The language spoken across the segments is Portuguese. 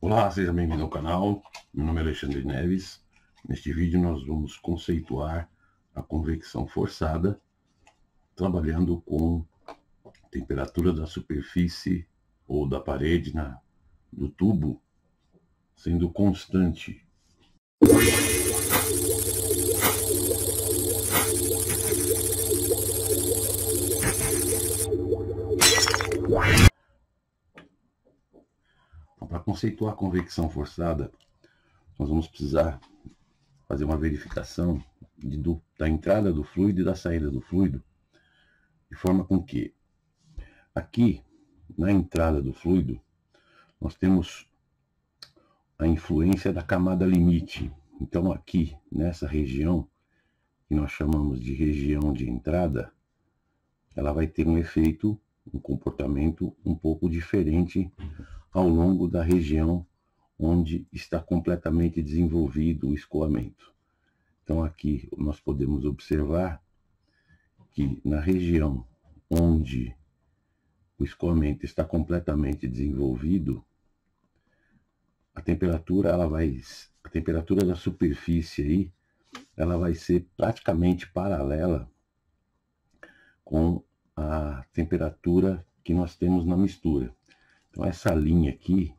Olá, seja bem-vindo ao canal. Meu nome é Alexandre Neves. Neste vídeo nós vamos conceituar a convecção forçada trabalhando com temperatura da superfície ou da parede na, do tubo sendo constante. conceituar convecção forçada, nós vamos precisar fazer uma verificação de, do, da entrada do fluido e da saída do fluido, de forma com que aqui, na entrada do fluido, nós temos a influência da camada limite. Então aqui, nessa região, que nós chamamos de região de entrada, ela vai ter um efeito, um comportamento um pouco diferente ao longo da região onde está completamente desenvolvido o escoamento. Então, aqui nós podemos observar que na região onde o escoamento está completamente desenvolvido, a temperatura ela vai a temperatura da superfície aí ela vai ser praticamente paralela com a temperatura que nós temos na mistura. Então essa linha aqui,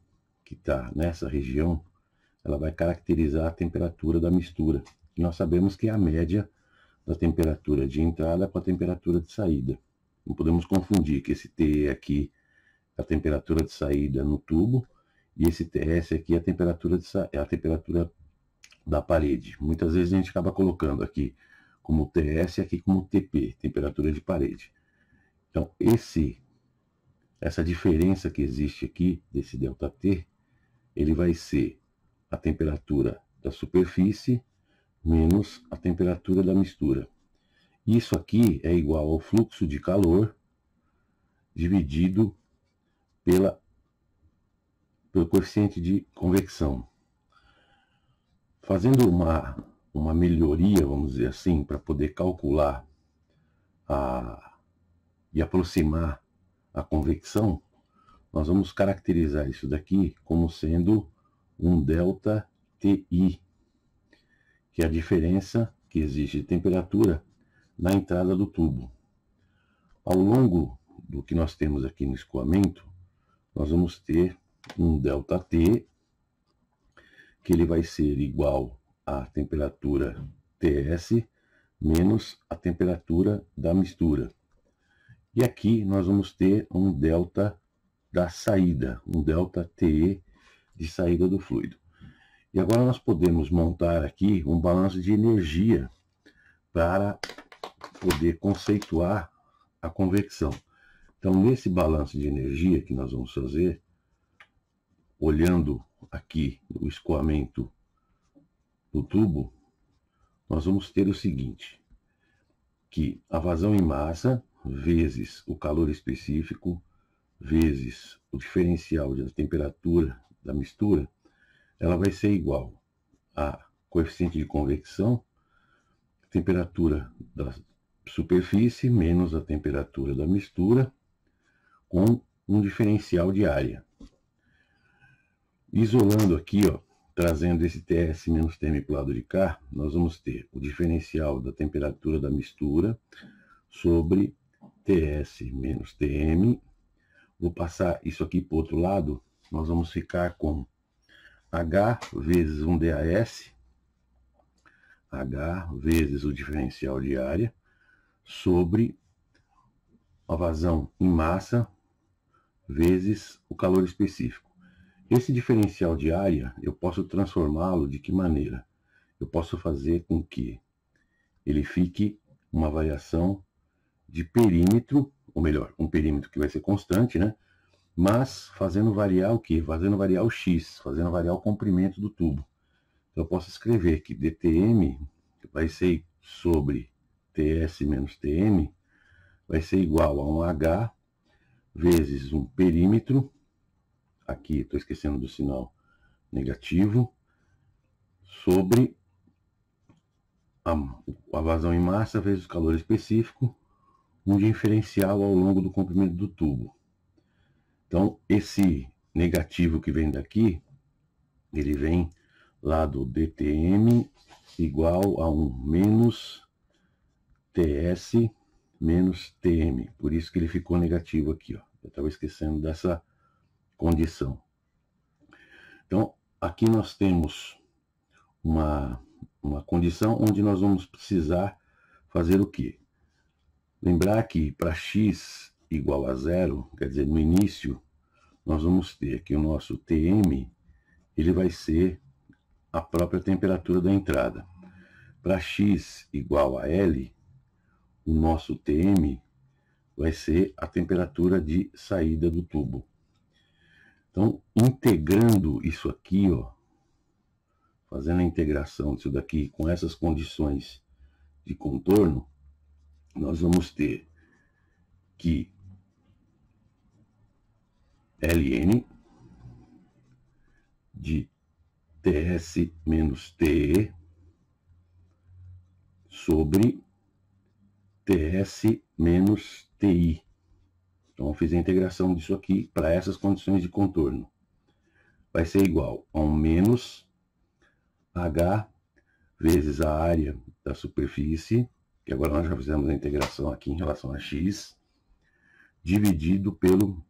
que está nessa região, ela vai caracterizar a temperatura da mistura. E nós sabemos que é a média da temperatura de entrada com a temperatura de saída. Não podemos confundir que esse TE aqui é a temperatura de saída no tubo e esse TS aqui é a temperatura, de é a temperatura da parede. Muitas vezes a gente acaba colocando aqui como TS e aqui como TP, temperatura de parede. Então esse essa diferença que existe aqui, desse ΔT, ele vai ser a temperatura da superfície menos a temperatura da mistura. Isso aqui é igual ao fluxo de calor dividido pela, pelo coeficiente de convecção. Fazendo uma, uma melhoria, vamos dizer assim, para poder calcular a, e aproximar a convecção, nós vamos caracterizar isso daqui como sendo um delta TI, que é a diferença que existe de temperatura na entrada do tubo. Ao longo do que nós temos aqui no escoamento, nós vamos ter um delta T, que ele vai ser igual à temperatura TS menos a temperatura da mistura. E aqui nós vamos ter um delta da saída, um delta TE de saída do fluido. E agora nós podemos montar aqui um balanço de energia para poder conceituar a convecção. Então, nesse balanço de energia que nós vamos fazer, olhando aqui o escoamento do tubo, nós vamos ter o seguinte, que a vazão em massa vezes o calor específico, vezes o diferencial de temperatura da mistura, ela vai ser igual a coeficiente de convecção, temperatura da superfície menos a temperatura da mistura, com um diferencial de área. Isolando aqui, ó, trazendo esse TS menos TM para o lado de cá, nós vamos ter o diferencial da temperatura da mistura sobre TS menos TM. Vou passar isso aqui para o outro lado. Nós vamos ficar com H vezes 1 DAS. H vezes o diferencial de área sobre a vazão em massa vezes o calor específico. Esse diferencial de área, eu posso transformá-lo de que maneira? Eu posso fazer com que ele fique uma variação de perímetro, ou melhor, um perímetro que vai ser constante, né? Mas fazendo variar o quê? Fazendo variar o x, fazendo variar o comprimento do tubo. Então, eu posso escrever que dtm vai ser sobre ts menos tm, vai ser igual a um h vezes um perímetro, aqui estou esquecendo do sinal negativo, sobre a, a vazão em massa vezes o calor específico, um diferencial ao longo do comprimento do tubo. Então, esse negativo que vem daqui, ele vem lá do DTM igual a 1 menos TS menos TM. Por isso que ele ficou negativo aqui, ó. Eu estava esquecendo dessa condição. Então, aqui nós temos uma, uma condição onde nós vamos precisar fazer o quê? Lembrar que para x igual a zero, quer dizer, no início, nós vamos ter que o nosso Tm ele vai ser a própria temperatura da entrada. Para x igual a L, o nosso Tm vai ser a temperatura de saída do tubo. Então, integrando isso aqui, ó, fazendo a integração disso daqui com essas condições de contorno, nós vamos ter que ln de TS menos TE sobre TS menos TI. Então, eu fiz a integração disso aqui para essas condições de contorno. Vai ser igual a um menos H vezes a área da superfície que agora nós já fizemos a integração aqui em relação a x, dividido pelo,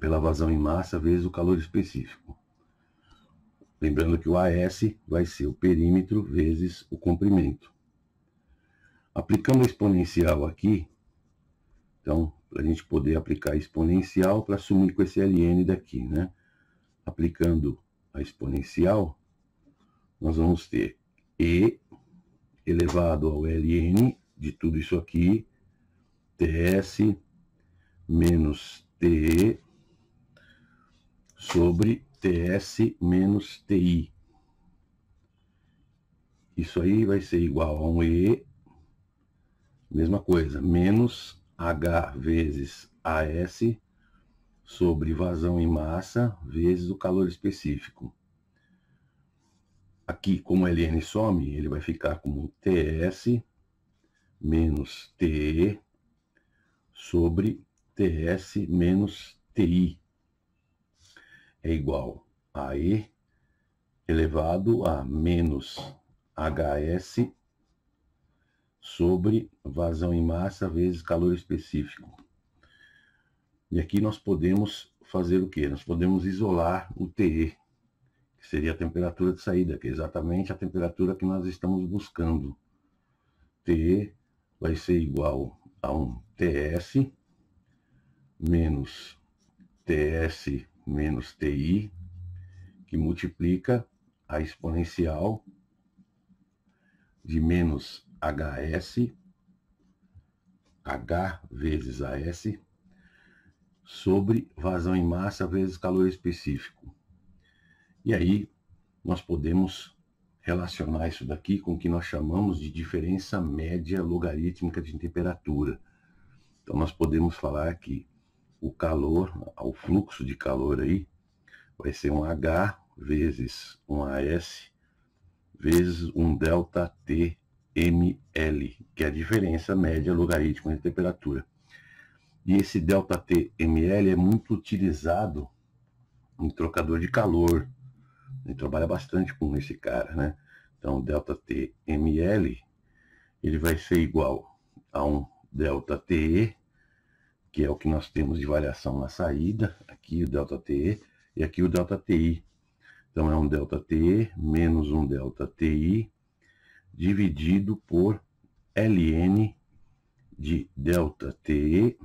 pela vazão em massa vezes o calor específico. Lembrando que o AS vai ser o perímetro vezes o comprimento. Aplicando a exponencial aqui, então, para a gente poder aplicar a exponencial para sumir com esse LN daqui, né? Aplicando a exponencial, nós vamos ter E elevado ao ln de tudo isso aqui, TS menos TE sobre TS menos TI. Isso aí vai ser igual a um E, mesma coisa, menos H vezes AS sobre vazão em massa vezes o calor específico. Aqui, como LN some, ele vai ficar como TS menos TE sobre TS menos TI é igual a E elevado a menos HS sobre vazão em massa vezes calor específico. E aqui nós podemos fazer o que? Nós podemos isolar o TE, que seria a temperatura de saída, que é exatamente a temperatura que nós estamos buscando. TE vai ser igual a um TS menos TS menos TI, que multiplica a exponencial de menos HS, H vezes AS, sobre vazão em massa vezes calor específico. E aí nós podemos relacionar isso daqui com o que nós chamamos de diferença média logarítmica de temperatura. Então nós podemos falar que o calor, o fluxo de calor aí, vai ser um H vezes um AS vezes um delta T ml, que é a diferença média logarítmica de temperatura. E esse delta T ml é muito utilizado em trocador de calor, ele gente trabalha bastante com esse cara, né? Então, delta T ml, ele vai ser igual a um delta TE, que é o que nós temos de variação na saída, aqui o delta TE, e aqui o delta TI. Então, é um delta TE menos um delta TI dividido por ln de delta TE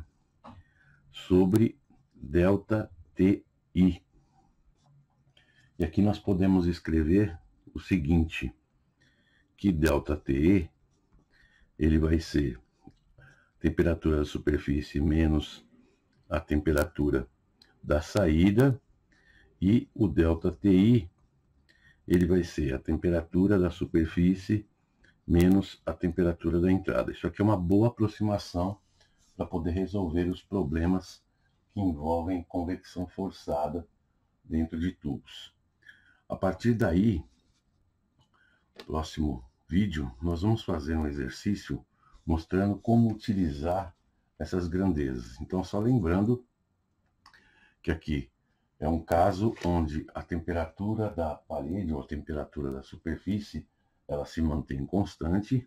sobre delta TI. E aqui nós podemos escrever o seguinte, que ΔTE ele vai ser temperatura da superfície menos a temperatura da saída e o ΔTI ele vai ser a temperatura da superfície menos a temperatura da entrada. Isso aqui é uma boa aproximação para poder resolver os problemas que envolvem convecção forçada dentro de tubos. A partir daí, próximo vídeo, nós vamos fazer um exercício mostrando como utilizar essas grandezas. Então, só lembrando que aqui é um caso onde a temperatura da parede ou a temperatura da superfície, ela se mantém constante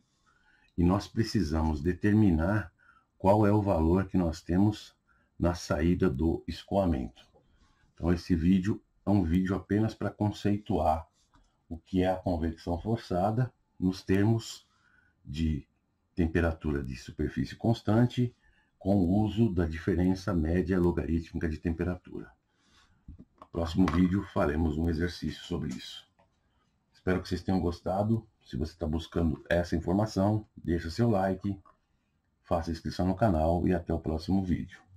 e nós precisamos determinar qual é o valor que nós temos na saída do escoamento. Então, esse vídeo é um vídeo apenas para conceituar o que é a convecção forçada nos termos de temperatura de superfície constante com o uso da diferença média logarítmica de temperatura. No próximo vídeo faremos um exercício sobre isso. Espero que vocês tenham gostado. Se você está buscando essa informação, deixa seu like, faça inscrição no canal e até o próximo vídeo.